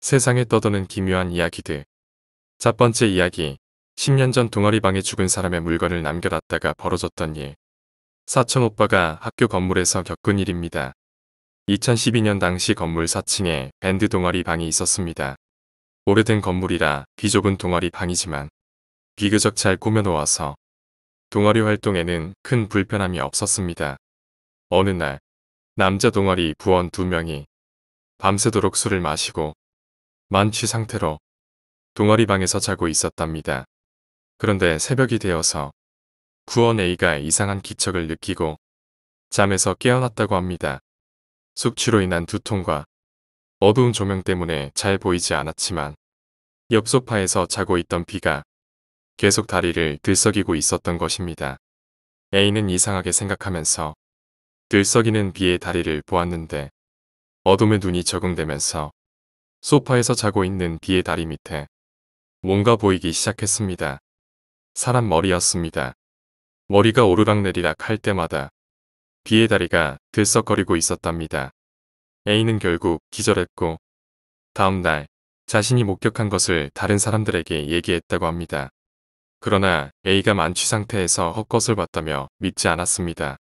세상에 떠도는 기묘한 이야기들. 첫 번째 이야기. 10년 전 동아리방에 죽은 사람의 물건을 남겨놨다가 벌어졌던 일. 사촌 오빠가 학교 건물에서 겪은 일입니다. 2012년 당시 건물 4층에 밴드 동아리 방이 있었습니다. 오래된 건물이라 귀좁은 동아리 방이지만 비교적 잘 꾸며놓아서 동아리 활동에는 큰 불편함이 없었습니다. 어느 날 남자 동아리 부원 2명이 밤새도록 술을 마시고 만취 상태로 동아리 방에서 자고 있었답니다. 그런데 새벽이 되어서 구원 A가 이상한 기척을 느끼고 잠에서 깨어났다고 합니다. 숙취로 인한 두통과 어두운 조명 때문에 잘 보이지 않았지만 옆 소파에서 자고 있던 B가 계속 다리를 들썩이고 있었던 것입니다. A는 이상하게 생각하면서 들썩이는 B의 다리를 보았는데 어둠의 눈이 적응되면서 소파에서 자고 있는 비의 다리 밑에 뭔가 보이기 시작했습니다. 사람 머리였습니다. 머리가 오르락내리락 할 때마다 비의 다리가 들썩거리고 있었답니다. A는 결국 기절했고 다음날 자신이 목격한 것을 다른 사람들에게 얘기했다고 합니다. 그러나 A가 만취 상태에서 헛것을 봤다며 믿지 않았습니다.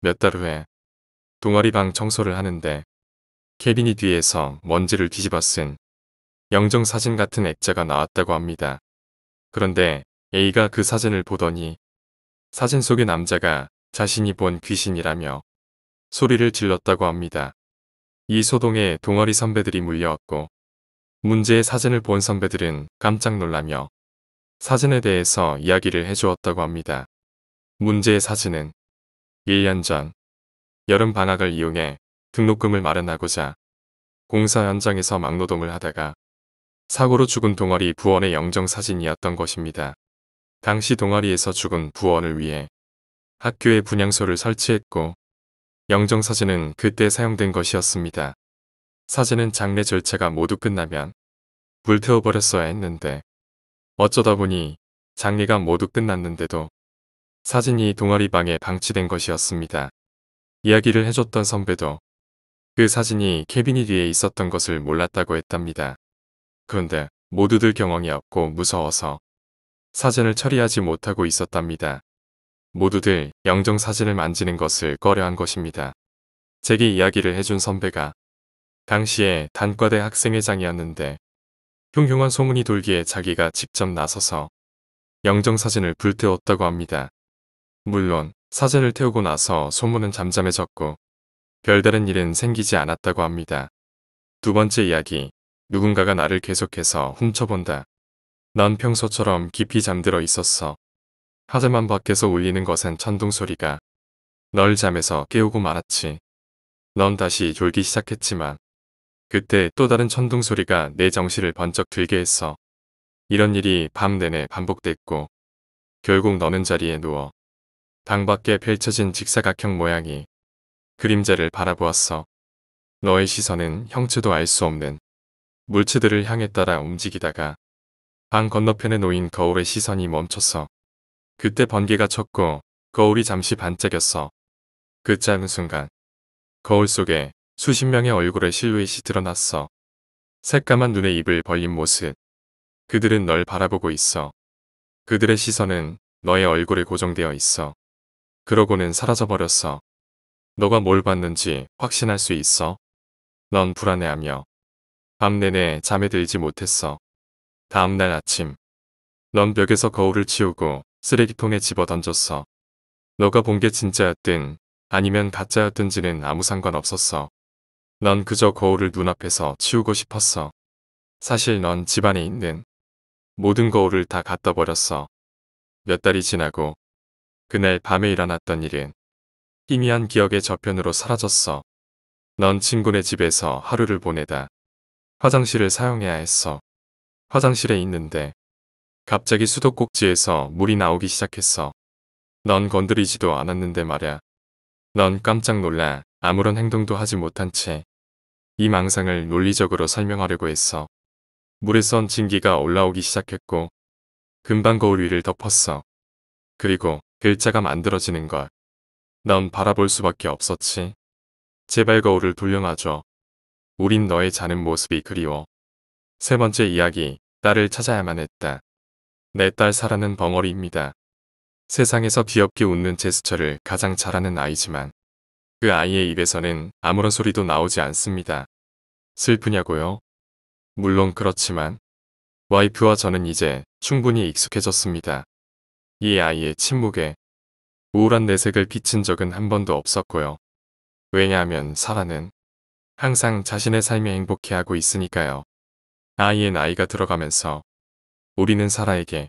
몇 달 후에 동아리 방 청소를 하는데 케빈이 뒤에서 먼지를 뒤집어 쓴 영정 사진 같은 액자가 나왔다고 합니다. 그런데 A가 그 사진을 보더니 사진 속의 남자가 자신이 본 귀신이라며 소리를 질렀다고 합니다. 이 소동에 동아리 선배들이 물려왔고 문제의 사진을 본 선배들은 깜짝 놀라며 사진에 대해서 이야기를 해주었다고 합니다. 문제의 사진은 1년 전 여름 방학을 이용해 등록금을 마련하고자 공사 현장에서 막노동을 하다가 사고로 죽은 동아리 부원의 영정사진이었던 것입니다. 당시 동아리에서 죽은 부원을 위해 학교에 분향소를 설치했고 영정사진은 그때 사용된 것이었습니다. 사진은 장례 절차가 모두 끝나면 불태워버렸어야 했는데 어쩌다 보니 장례가 모두 끝났는데도 사진이 동아리 방에 방치된 것이었습니다. 이야기를 해줬던 선배도 그 사진이 케빈이 뒤에 있었던 것을 몰랐다고 했답니다. 그런데 모두들 경황이 없고 무서워서 사진을 처리하지 못하고 있었답니다. 모두들 영정 사진을 만지는 것을 꺼려한 것입니다. 제게 이야기를 해준 선배가 당시에 단과대 학생회장이었는데 흉흉한 소문이 돌기에 자기가 직접 나서서 영정 사진을 불태웠다고 합니다. 물론 사진을 태우고 나서 소문은 잠잠해졌고 별다른 일은 생기지 않았다고 합니다. 두 번째 이야기. 누군가가 나를 계속해서 훔쳐본다. 난 평소처럼 깊이 잠들어 있었어. 하지만 밖에서 울리는 것은 천둥소리가 널 잠에서 깨우고 말았지. 넌 다시 졸기 시작했지만 그때 또 다른 천둥소리가 내 정신을 번쩍 들게 했어. 이런 일이 밤 내내 반복됐고 결국 너는 자리에 누워 방 밖에 펼쳐진 직사각형 모양이 그림자를 바라보았어. 너의 시선은 형체도 알 수 없는 물체들을 향해 따라 움직이다가 방 건너편에 놓인 거울의 시선이 멈췄어. 그때 번개가 쳤고 거울이 잠시 반짝였어. 그 짧은 순간 거울 속에 수십 명의 얼굴의 실루엣이 드러났어. 새까만 눈에 입을 벌린 모습. 그들은 널 바라보고 있어. 그들의 시선은 너의 얼굴에 고정되어 있어. 그러고는 사라져버렸어. 너가 뭘 봤는지 확신할 수 있어? 넌 불안해하며 밤 내내 잠에 들지 못했어. 다음날 아침 넌 벽에서 거울을 치우고 쓰레기통에 집어던졌어. 너가 본 게 진짜였든 아니면 가짜였든지는 아무 상관 없었어. 넌 그저 거울을 눈앞에서 치우고 싶었어. 사실 넌 집안에 있는 모든 거울을 다 갖다 버렸어. 몇 달이 지나고 그날 밤에 일어났던 일은 희미한 기억의 저편으로 사라졌어. 넌 친구네 집에서 하루를 보내다. 화장실을 사용해야 했어. 화장실에 있는데 갑자기 수도꼭지에서 물이 나오기 시작했어. 넌 건드리지도 않았는데 말야. 넌 깜짝 놀라 아무런 행동도 하지 못한 채 이 망상을 논리적으로 설명하려고 했어. 물에 선 진기가 올라오기 시작했고 금방 거울 위를 덮었어. 그리고 글자가 만들어지는 걸. 넌 바라볼 수밖에 없었지. 제발 거울을 돌려놔줘. 우린 너의 자는 모습이 그리워. 세 번째 이야기, 딸을 찾아야만 했다. 내 딸 사라는 벙어리입니다. 세상에서 귀엽게 웃는 제스처를 가장 잘하는 아이지만 그 아이의 입에서는 아무런 소리도 나오지 않습니다. 슬프냐고요? 물론 그렇지만 와이프와 저는 이제 충분히 익숙해졌습니다. 이 아이의 침묵에 우울한 내색을 비친 적은 한 번도 없었고요. 왜냐하면 사라는 항상 자신의 삶에 행복해하고 있으니까요. 아이의 나이가 들어가면서 우리는 사라에게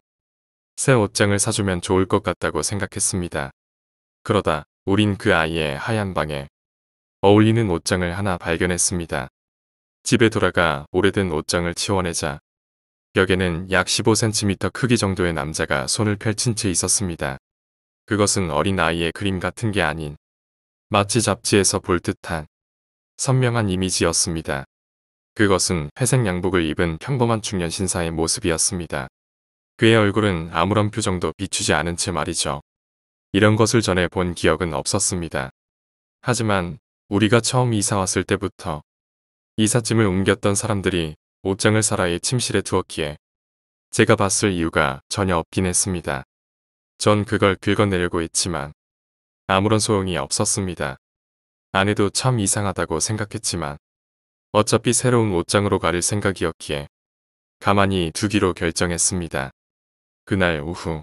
새 옷장을 사주면 좋을 것 같다고 생각했습니다. 그러다 우린 그 아이의 하얀 방에 어울리는 옷장을 하나 발견했습니다. 집에 돌아가 오래된 옷장을 치워내자 벽에는 약 15cm 크기 정도의 남자가 손을 펼친 채 있었습니다. 그것은 어린아이의 그림 같은 게 아닌 마치 잡지에서 볼 듯한 선명한 이미지였습니다. 그것은 회색 양복을 입은 평범한 중년 신사의 모습이었습니다. 그의 얼굴은 아무런 표정도 비추지 않은 채 말이죠. 이런 것을 전에 본 기억은 없었습니다. 하지만 우리가 처음 이사 왔을 때부터 이삿짐을 옮겼던 사람들이 옷장을 사라의 침실에 두었기에 제가 봤을 이유가 전혀 없긴 했습니다. 전 그걸 긁어내려고 했지만 아무런 소용이 없었습니다. 아내도 참 이상하다고 생각했지만 어차피 새로운 옷장으로 가릴 생각이었기에 가만히 두기로 결정했습니다. 그날 오후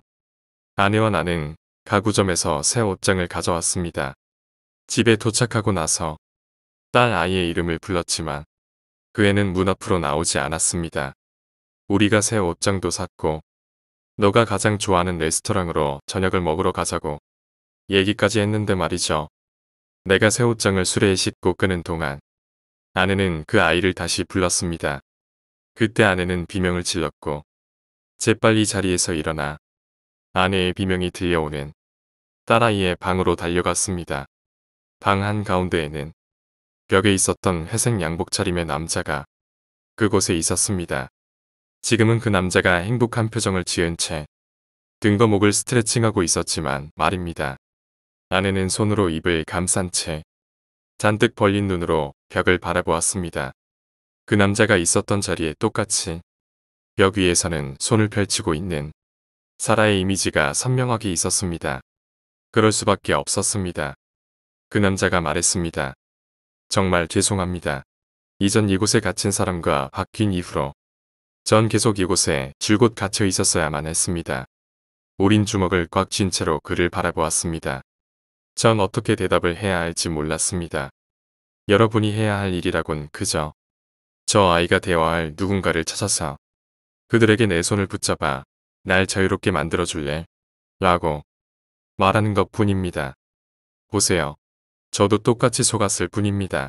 아내와 나는 가구점에서 새 옷장을 가져왔습니다. 집에 도착하고 나서 딸 아이의 이름을 불렀지만 그 애는 문 앞으로 나오지 않았습니다. 우리가 새 옷장도 샀고 너가 가장 좋아하는 레스토랑으로 저녁을 먹으러 가자고 얘기까지 했는데 말이죠. 내가 새 옷장을 수레에 싣고 끄는 동안 아내는 그 아이를 다시 불렀습니다. 그때 아내는 비명을 질렀고 재빨리 자리에서 일어나 아내의 비명이 들려오는 딸아이의 방으로 달려갔습니다. 방 한가운데에는 벽에 있었던 회색 양복 차림의 남자가 그곳에 있었습니다. 지금은 그 남자가 행복한 표정을 지은 채등거 목을 스트레칭하고 있었지만 말입니다. 아내는 손으로 입을 감싼 채 잔뜩 벌린 눈으로 벽을 바라보았습니다. 그 남자가 있었던 자리에 똑같이 벽 위에서는 손을 펼치고 있는 사라의 이미지가 선명하게 있었습니다. 그럴 수밖에 없었습니다. 그 남자가 말했습니다. 정말 죄송합니다. 이전 이곳에 갇힌 사람과 바뀐 이후로 전 계속 이곳에 줄곧 갇혀 있었어야만 했습니다. 오린 주먹을 꽉 쥔 채로 그를 바라보았습니다. 전 어떻게 대답을 해야 할지 몰랐습니다. 여러분이 해야 할 일이라곤 그저 저 아이가 대화할 누군가를 찾아서 그들에게 내 손을 붙잡아 날 자유롭게 만들어줄래? 라고 말하는 것 뿐입니다. 보세요. 저도 똑같이 속았을 뿐입니다.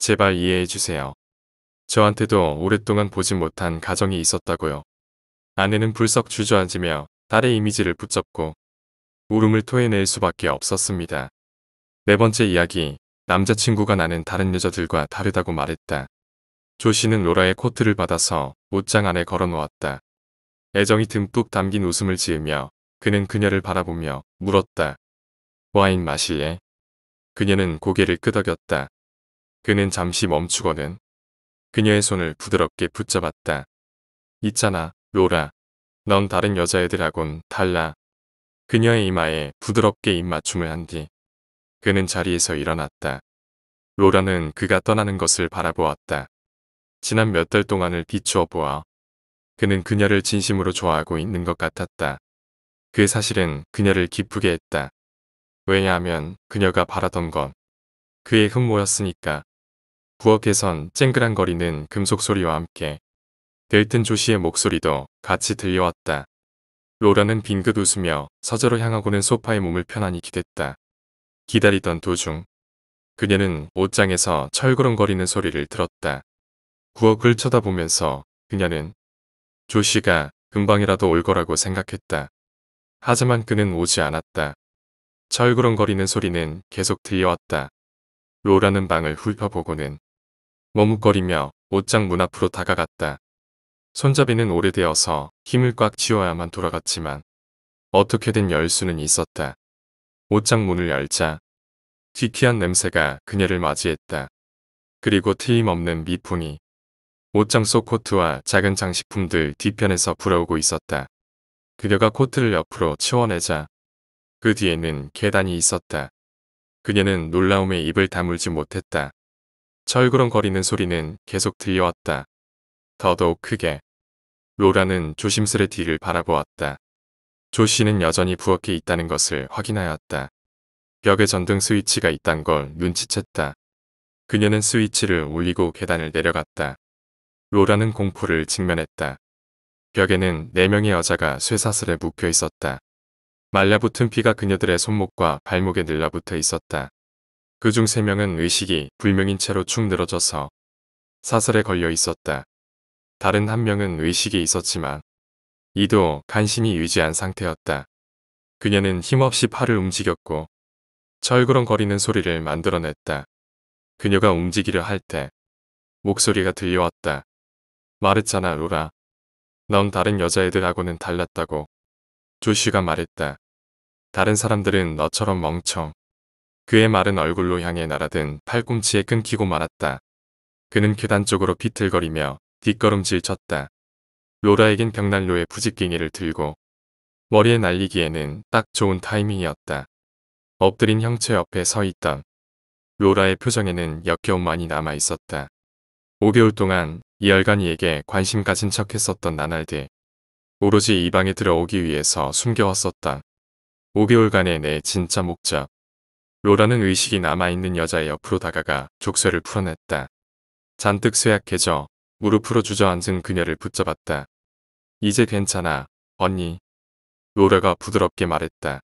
제발 이해해주세요. 저한테도 오랫동안 보지 못한 가정이 있었다고요. 아내는 불썩 주저앉으며 딸의 이미지를 붙잡고 울음을 토해낼 수밖에 없었습니다. 네 번째 이야기, 남자친구가 나는 다른 여자들과 다르다고 말했다. 조 씨는 로라의 코트를 받아서 옷장 안에 걸어놓았다. 애정이 듬뿍 담긴 웃음을 지으며 그는 그녀를 바라보며 물었다. 와인 마실래? 그녀는 고개를 끄덕였다. 그는 잠시 멈추거든 그녀의 손을 부드럽게 붙잡았다. 있잖아, 로라. 넌 다른 여자애들하곤 달라. 그녀의 이마에 부드럽게 입맞춤을 한 뒤 그는 자리에서 일어났다. 로라는 그가 떠나는 것을 바라보았다. 지난 몇 달 동안을 비추어 보아 그는 그녀를 진심으로 좋아하고 있는 것 같았다. 그 사실은 그녀를 기쁘게 했다. 왜냐하면 그녀가 바라던 건 그의 흠모였으니까. 부엌에선 쨍그랑거리는 금속소리와 함께 데이튼 조시의 목소리도 같이 들려왔다. 로라는 빙긋 웃으며 서재로 향하고는 소파에 몸을 편안히 기댔다. 기다리던 도중 그녀는 옷장에서 철그렁거리는 소리를 들었다. 부엌을 쳐다보면서 그녀는 조시가 금방이라도 올 거라고 생각했다. 하지만 그는 오지 않았다. 철그렁거리는 소리는 계속 들려왔다. 로라는 방을 훑어보고는 머뭇거리며 옷장 문 앞으로 다가갔다. 손잡이는 오래되어서 힘을 꽉치워야만 돌아갔지만 어떻게든 열 수는 있었다. 옷장 문을 열자 뒤키한 냄새가 그녀를 맞이했다. 그리고 트임없는 미풍이 옷장 속 코트와 작은 장식품들 뒤편에서 불어오고 있었다. 그녀가 코트를 옆으로 치워내자 그 뒤에는 계단이 있었다. 그녀는 놀라움에 입을 다물지 못했다. 철그렁거리는 소리는 계속 들려왔다. 더더욱 크게. 로라는 조심스레 뒤를 바라보았다. 조 씨는 여전히 부엌에 있다는 것을 확인하였다. 벽에 전등 스위치가 있단 걸 눈치챘다. 그녀는 스위치를 올리고 계단을 내려갔다. 로라는 공포를 직면했다. 벽에는 4명의 여자가 쇠사슬에 묶여 있었다. 말라붙은 피가 그녀들의 손목과 발목에 늘러붙어 있었다. 그중 3명은 의식이 불명인 채로 축 늘어져서 사설에 걸려 있었다. 다른 한 명은 의식이 있었지만 이도 간심히 유지한 상태였다. 그녀는 힘없이 팔을 움직였고 철그렁거리는 소리를 만들어냈다. 그녀가 움직이려 할 때 목소리가 들려왔다. 말했잖아 로라. 넌 다른 여자애들하고는 달랐다고. 조슈가 말했다. 다른 사람들은 너처럼 멍청, 그의 마른 얼굴로 향해 날아든 팔꿈치에 끊기고 말았다. 그는 계단 쪽으로 비틀거리며 뒷걸음질 쳤다. 로라에겐 벽난로의 부직갱이를 들고 머리에 날리기에는 딱 좋은 타이밍이었다. 엎드린 형체 옆에 서 있던 로라의 표정에는 역겨움만이 남아있었다. 5개월 동안 이열간이에게 관심 가진 척 했었던 나날들. 오로지 이 방에 들어오기 위해서 숨겨왔었다. 5개월간의 내 진짜 목적. 로라는 의식이 남아있는 여자의 옆으로 다가가 족쇄를 풀어냈다. 잔뜩 쇠약해져 무릎으로 주저앉은 그녀를 붙잡았다. 이제 괜찮아, 언니. 로라가 부드럽게 말했다.